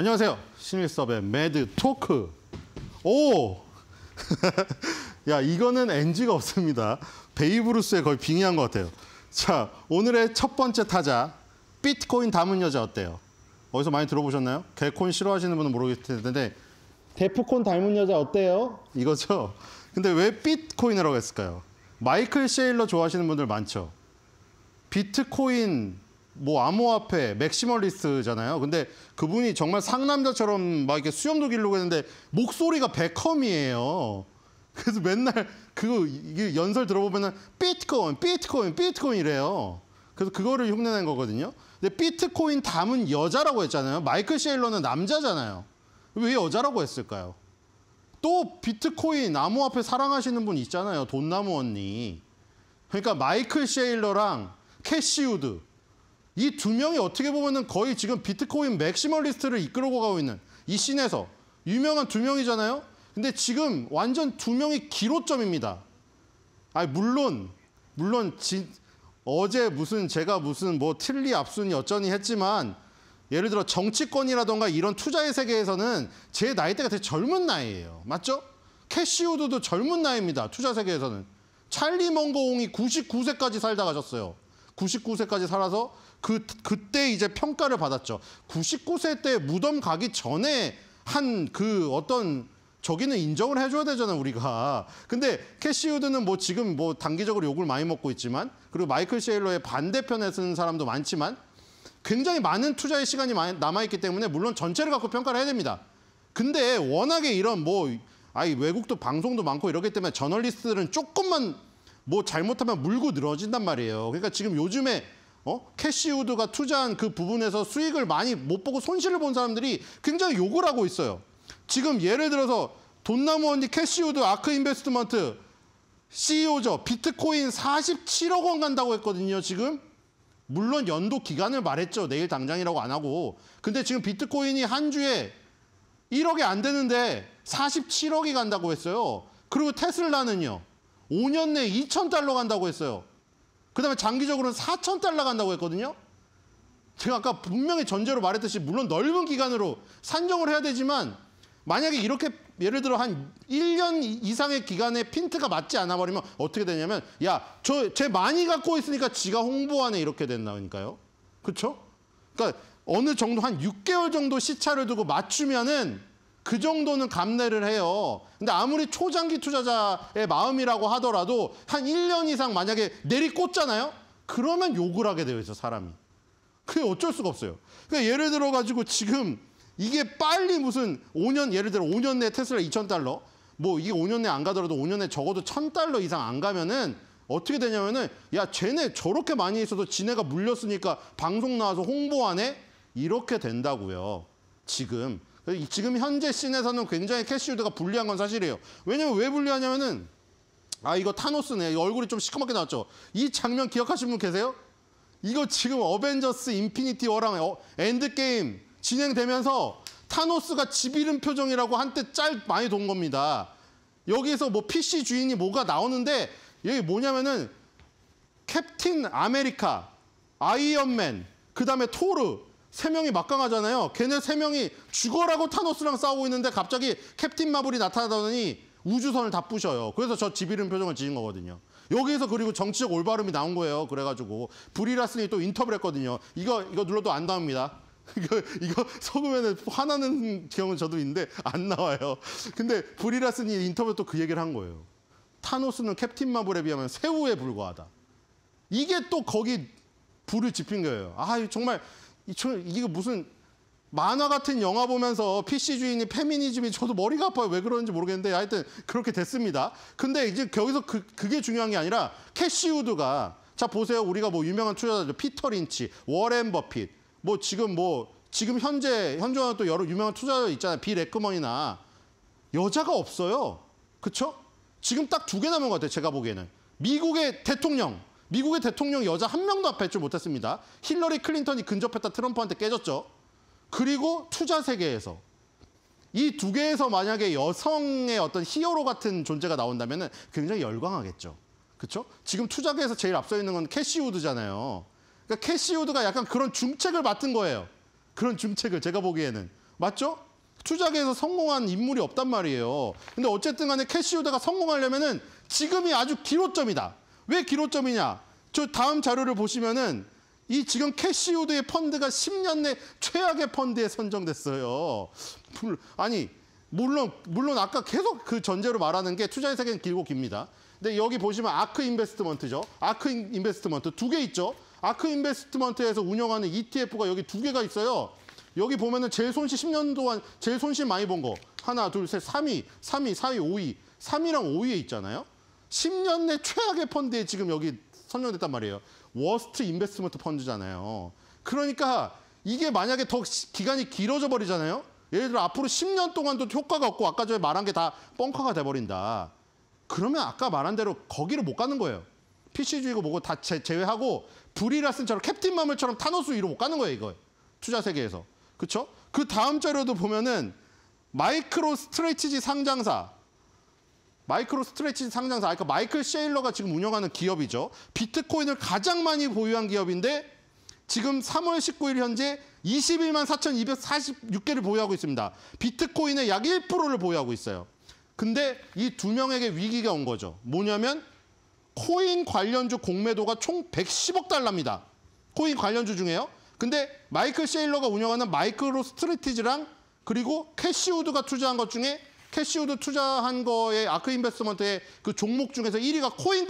안녕하세요. 신일섭의 매드 토크. 오! 야, 이거는 NG가 없습니다. 베이브루스에 거의 빙의한 것 같아요. 자, 오늘의 첫 번째 타자. 비트코인 담은 여자 어때요? 어디서 많이 들어보셨나요? 개콘 싫어하시는 분은 모르겠을 텐데 데프콘 닮은 여자 어때요? 이거죠. 근데 왜 비트코인이라고 했을까요? 마이클 셰일러 좋아하시는 분들 많죠. 비트코인 뭐 암호화폐 맥시멀리스트잖아요. 근데 그분이 정말 상남자처럼 막 이렇게 수염도 길르고 했는데 목소리가 베컴이에요. 그래서 맨날 그이 연설 들어보면은 비트코인, 비트코인, 비트코인이래요. 그래서 그거를 흉내낸 거거든요. 근데 비트코인 담은 여자라고 했잖아요. 마이클 셰일러는 남자잖아요. 왜 여자라고 했을까요? 또 비트코인 암호화폐 사랑하시는 분 있잖아요. 돈나무 언니. 그러니까 마이클 셰일러랑 캐시우드 이두 명이 어떻게 보면은 거의 지금 비트코인 맥시멀리스트를 이끌고 가고 있는 이 씬에서 유명한 두 명이잖아요. 근데 지금 완전 두 명이 기로점입니다. 아 물론 물론 지, 어제 무슨 제가 무슨 뭐 틀리 압순이 어쩌니 했지만 예를 들어 정치권이라던가 이런 투자의 세계에서는 제 나이대가 되게 젊은 나이예요. 맞죠? 캐시우드도 젊은 나이입니다. 투자 세계에서는. 찰리 멍거옹이 99세까지 살다 가셨어요. 99세까지 살아서 그, 그때 이제 평가를 받았죠. 99세 때 무덤 가기 전에 한 그 어떤 저기는 인정을 해줘야 되잖아 우리가. 근데 캐시우드는 뭐 지금 뭐 단기적으로 욕을 많이 먹고 있지만 그리고 마이클 셰일러의 반대편에 쓰는 사람도 많지만 굉장히 많은 투자의 시간이 남아있기 때문에 물론 전체를 갖고 평가를 해야 됩니다. 근데 워낙에 이런 뭐 아이 외국도 방송도 많고 이러기 때문에 저널리스트들은 조금만 뭐 잘못하면 물고 늘어진단 말이에요. 그러니까 지금 요즘에 어? 캐시우드가 투자한 그 부분에서 수익을 많이 못 보고 손실을 본 사람들이 굉장히 욕을 하고 있어요. 지금 예를 들어서 돈나무 언니 캐시우드 아크 인베스트먼트 CEO죠. 비트코인 47억 원 간다고 했거든요, 지금. 물론 연도 기간을 말했죠. 내일 당장이라고 안 하고. 근데 지금 비트코인이 한 주에 1억이 안 되는데 47억이 간다고 했어요. 그리고 테슬라는요. 5년 내에 2천 달러 간다고 했어요. 그 다음에 장기적으로는 4천 달러 간다고 했거든요. 제가 아까 분명히 전제로 말했듯이 물론 넓은 기간으로 산정을 해야 되지만 만약에 이렇게 예를 들어 한 1년 이상의 기간에 핀트가 맞지 않아 버리면 어떻게 되냐면 야, 저쟤 많이 갖고 있으니까 지가 홍보하네 이렇게 된다니까요. 그렇죠? 그러니까 어느 정도 한 6개월 정도 시차를 두고 맞추면은 그 정도는 감내를 해요. 근데 아무리 초장기 투자자의 마음이라고 하더라도 한 1년 이상 만약에 내리꽂잖아요? 그러면 욕을 하게 되어 있어, 사람이. 그게 어쩔 수가 없어요. 그러니까 예를 들어 가지고 지금 이게 빨리 무슨 5년 예를 들어 5년 내 테슬라 2,000달러 뭐 이게 5년 내 안 가더라도 5년 내 적어도 1,000달러 이상 안 가면은 어떻게 되냐면은 야 쟤네 저렇게 많이 있어도 지네가 물렸으니까 방송 나와서 홍보하네 이렇게 된다고요. 지금 지금 현재 씬에서는 굉장히 캐시우드가 불리한 건 사실이에요. 왜냐면 왜 불리하냐면은 아 이거 타노스네. 얼굴이 좀 시커멓게 나왔죠. 이 장면 기억하시는 분 계세요? 이거 지금 어벤져스 인피니티 워랑 어, 엔드게임 진행되면서 타노스가 집 잃은 표정이라고 한때 짤 많이 돈 겁니다. 여기에서 뭐 PC 주인이 뭐가 나오는데 여기 뭐냐면은 캡틴 아메리카, 아이언맨, 그 다음에 토르 세 명이 막강하잖아요. 걔네 세 명이 죽어라고 타노스랑 싸우고 있는데 갑자기 캡틴 마블이 나타나더니 우주선을 다 부셔요. 그래서 저 집 이름 표정을 지은 거거든요. 여기에서 그리고 정치적 올바름이 나온 거예요. 그래가지고 브리라슨이 또 인터뷰를 했거든요. 이거 이거 눌러도 안 나옵니다. 이거 이거 속으면 화나는 경우는 저도 있는데 안 나와요. 근데 브리라슨이 인터뷰 또 그 얘기를 한 거예요. 타노스는 캡틴 마블에 비하면 새우에 불과하다. 이게 또 거기 불을 지핀 거예요. 아 정말 이게 무슨 만화 같은 영화 보면서 PC 주인이 페미니즘이 저도 머리가 아파요. 왜 그러는지 모르겠는데 하여튼 그렇게 됐습니다. 근데 이제 거기서 그, 그게 중요한 게 아니라 캐시우드가 자 보세요. 우리가 뭐 유명한 투자자죠. 피터 린치, 워렌 버핏 뭐 지금 뭐 지금 현재 현존하는 또 여러 유명한 투자자 있잖아요. 빌 에크먼이나 여자가 없어요. 그쵸? 지금 딱 두 개 남은 것 같아요. 제가 보기에는. 미국의 대통령 미국의 대통령 여자 한 명도 앞에 있지 못했습니다. 힐러리 클린턴이 근접했다 트럼프한테 깨졌죠. 그리고 투자 세계에서 이 두 개에서 만약에 여성의 어떤 히어로 같은 존재가 나온다면 굉장히 열광하겠죠. 그렇죠? 지금 투자계에서 제일 앞서 있는 건 캐시우드잖아요. 그러니까 캐시우드가 약간 그런 중책을 맡은 거예요. 그런 중책을 제가 보기에는. 맞죠? 투자계에서 성공한 인물이 없단 말이에요. 근데 어쨌든 간에 캐시우드가 성공하려면은 지금이 아주 기로점이다. 왜 기로점이냐? 저 다음 자료를 보시면은 이 지금 캐시우드의 펀드가 10년 내 최악의 펀드에 선정됐어요. 아니 물론 물론 아까 계속 그 전제로 말하는 게 투자의 세계는 길고 깁니다. 근데 여기 보시면 아크 인베스트먼트죠. 아크 인베스트먼트 두 개 있죠. 아크 인베스트먼트에서 운영하는 ETF가 여기 두 개가 있어요. 여기 보면은 제일 손실 10년 동안 제일 손실 많이 본 거 하나 둘셋 3위, 3위, 4위, 5위, 3위랑 5위에 있잖아요. 10년 내 최악의 펀드에 지금 여기 선정됐단 말이에요. 워스트 인베스트먼트 펀드잖아요. 그러니까 이게 만약에 더 기간이 길어져 버리잖아요. 예를 들어 앞으로 10년 동안도 효과가 없고 아까 전에 말한 게 다 뻥커가 돼버린다. 그러면 아까 말한 대로 거기로못 가는 거예요. PC주의고 뭐고 다 제, 제외하고 브리라슨처럼 캡틴 마물처럼 타노스 위로 못 가는 거예요, 이거. 투자 세계에서. 그렇죠? 그 다음 자료도 보면은 마이크로 스트레치지 상장사 마이크로 스트레치 상장사, 아까 그러니까 마이클 셰일러가 지금 운영하는 기업이죠. 비트코인을 가장 많이 보유한 기업인데 지금 3월 19일 현재 21만 4,246개를 보유하고 있습니다. 비트코인의 약 1%를 보유하고 있어요. 근데 이 두 명에게 위기가 온 거죠. 뭐냐면 코인 관련주 공매도가 총 110억 달러입니다. 코인 관련주 중에요. 근데 마이클 셰일러가 운영하는 마이크로 스트레티지랑 그리고 캐시우드가 투자한 것 중에 캐시우드 투자한 거에 아크 인베스먼트의 그 종목 중에서 1위가 코인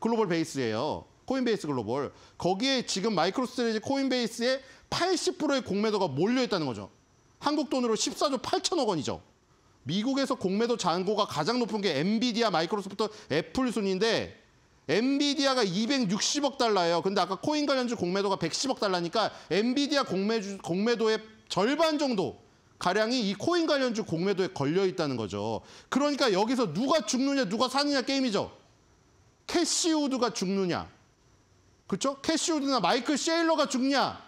글로벌 베이스예요. 코인베이스 글로벌. 거기에 지금 마이크로스트레지 코인베이스의 80%의 공매도가 몰려있다는 거죠. 한국 돈으로 14조 8천억 원이죠. 미국에서 공매도 잔고가 가장 높은 게 엔비디아, 마이크로소프트, 애플 순인데 엔비디아가 260억 달러예요. 근데 아까 코인 관련주 공매도가 110억 달러니까 엔비디아 공매 공매도의 절반 정도 가량이 이 코인 관련주 공매도에 걸려 있다는 거죠. 그러니까 여기서 누가 죽느냐 누가 사느냐 게임이죠. 캐시우드가 죽느냐. 그렇죠? 캐시우드나 마이클 셰일러가 죽냐.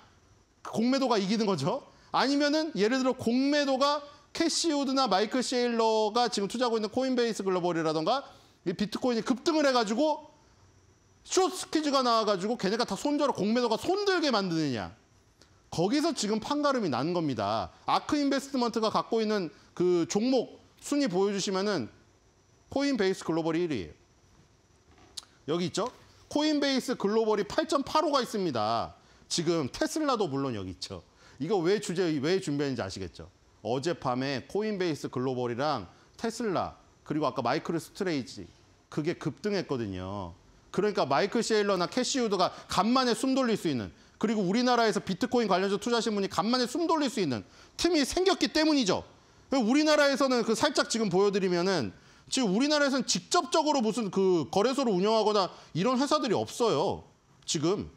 그 공매도가 이기는 거죠. 아니면은 예를 들어 공매도가 캐시우드나 마이클 셰일러가 지금 투자하고 있는 코인베이스 글로벌이라던가 이 비트코인이 급등을 해가지고 쇼스퀴즈가 나와가지고 걔네가 다 손절을 공매도가 손들게 만드느냐. 거기서 지금 판가름이 난 겁니다. 아크 인베스트먼트가 갖고 있는 그 종목 순위 보여주시면은 코인베이스 글로벌1위에요 여기 있죠? 코인베이스 글로벌이 8.85가 있습니다. 지금 테슬라도 물론 여기 있죠. 이거 왜 주제 왜 준비했는지 아시겠죠? 어젯밤에 코인베이스 글로벌이랑 테슬라 그리고 아까 마이크로 스트레이지 그게 급등했거든요. 그러니까 마이클 셰일러나 캐시 우드가 간만에 숨 돌릴 수 있는 그리고 우리나라에서 비트코인 관련해서 투자하신 분이 간만에 숨 돌릴 수 있는 틈이 생겼기 때문이죠. 우리나라에서는 그 살짝 지금 보여드리면은 지금 우리나라에서는 직접적으로 무슨 그 거래소를 운영하거나 이런 회사들이 없어요. 지금.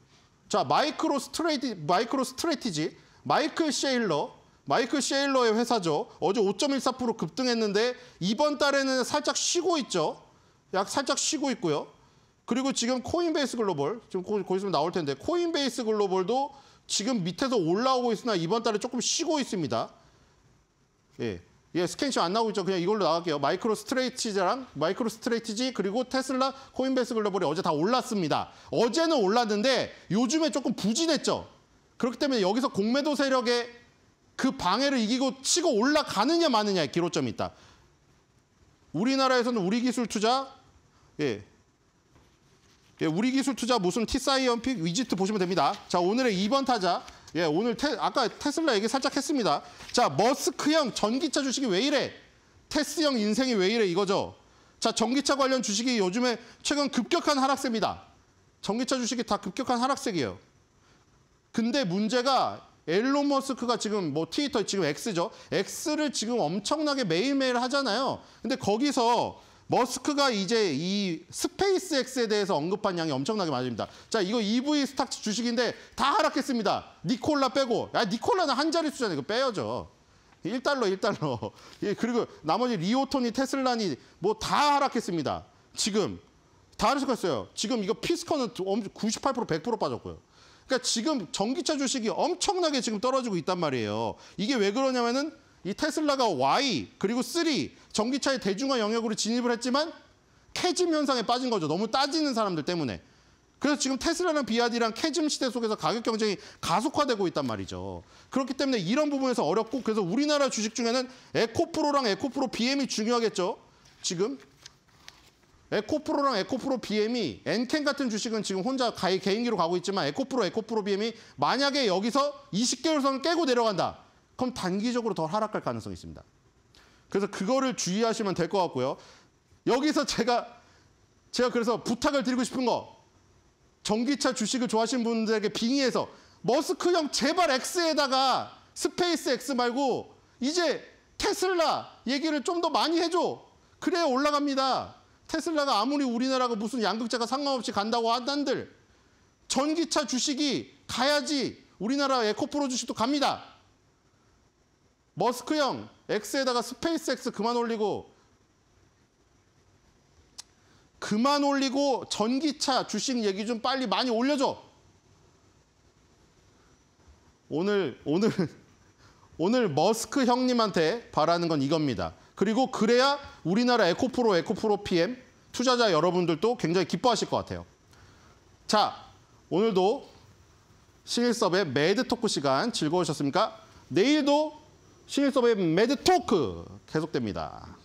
자, 마이크로 스트레이티, 마이크로 스트레티지, 마이크 셰일러, 마이크 셰일러의 회사죠. 어제 5.14% 급등했는데 이번 달에는 살짝 쉬고 있죠. 약 살짝 쉬고 있고요. 그리고 지금 코인베이스 글로벌, 지금 곧 있으면 나올 텐데 코인베이스 글로벌도 지금 밑에서 올라오고 있으나 이번 달에 조금 쉬고 있습니다. 예. 예, 스캔쇼 안 나오고 있죠. 그냥 이걸로 나갈게요. 마이크로 스트레이티지랑 마이크로 스트레이티지 그리고 테슬라 코인베이스 글로벌이 어제 다 올랐습니다. 어제는 올랐는데 요즘에 조금 부진했죠. 그렇기 때문에 여기서 공매도 세력의 그 방해를 이기고 치고 올라가느냐 마느냐의 기로점이 있다. 우리나라에서는 우리 기술 투자, 예, 예, 우리 기술 투자 무슨 티사이언픽 위지트 보시면 됩니다. 자, 오늘의 2번 타자. 예, 오늘 테, 아까 테슬라 얘기 살짝 했습니다. 자, 머스크형 전기차 주식이 왜 이래? 테스형 인생이 왜 이래 이거죠. 자, 전기차 관련 주식이 요즘에 최근 급격한 하락세입니다. 전기차 주식이 다 급격한 하락세이에요. 근데 문제가 엘론 머스크가 지금 뭐 트위터 지금 X죠. X를 지금 엄청나게 매일매일 하잖아요. 근데 거기서 머스크가 이제 이스페이스엑스에 대해서 언급한 양이 엄청나게 많습니다 자, 이거 EV 스탁스 주식인데 다 하락했습니다. 니콜라 빼고. 야, 아, 니콜라는 한 자리 수잖아요. 이거 빼야죠. 1달러, 1달러. 예, 그리고 나머지 리오톤이 테슬라니 뭐 다 하락했습니다. 지금 다 하락했어요. 지금 이거 피스커는 98% 100% 빠졌고요. 그러니까 지금 전기차 주식이 엄청나게 지금 떨어지고 있단 말이에요. 이게 왜 그러냐면은 이 테슬라가 Y 그리고 3 전기차의 대중화 영역으로 진입을 했지만 캐즘 현상에 빠진 거죠. 너무 따지는 사람들 때문에. 그래서 지금 테슬라랑 비아디랑 캐즘 시대 속에서 가격 경쟁이 가속화되고 있단 말이죠. 그렇기 때문에 이런 부분에서 어렵고 그래서 우리나라 주식 중에는 에코프로랑 에코프로 BM이 중요하겠죠. 지금 에코프로랑 에코프로 BM이 엔캔 같은 주식은 지금 혼자 가 개인기로 가고 있지만 에코프로 에코프로 BM이 만약에 여기서 20개월 선 깨고 내려간다. 그럼 단기적으로 더 하락할 가능성이 있습니다. 그래서 그거를 주의하시면 될 것 같고요. 여기서 제가 제가 그래서 부탁을 드리고 싶은 거 전기차 주식을 좋아하시는 분들에게 빙의해서 머스크 형 제발 X에다가 스페이스 X 말고 이제 테슬라 얘기를 좀 더 많이 해줘. 그래야 올라갑니다. 테슬라가 아무리 우리나라가 무슨 양극재가 상관없이 간다고 한단들 전기차 주식이 가야지 우리나라 에코프로 주식도 갑니다. 머스크 형 X에다가 스페이스 X 그만 올리고 그만 올리고 전기차 주식 얘기 좀 빨리 많이 올려줘. 오늘 오늘 오늘 머스크 형님한테 바라는 건 이겁니다. 그리고 그래야 우리나라 에코프로 에코프로 PM 투자자 여러분들도 굉장히 기뻐하실 것 같아요. 자, 오늘도 신일섭의 매드 토크 시간 즐거우셨습니까? 내일도 실습의 매드 토크 계속됩니다.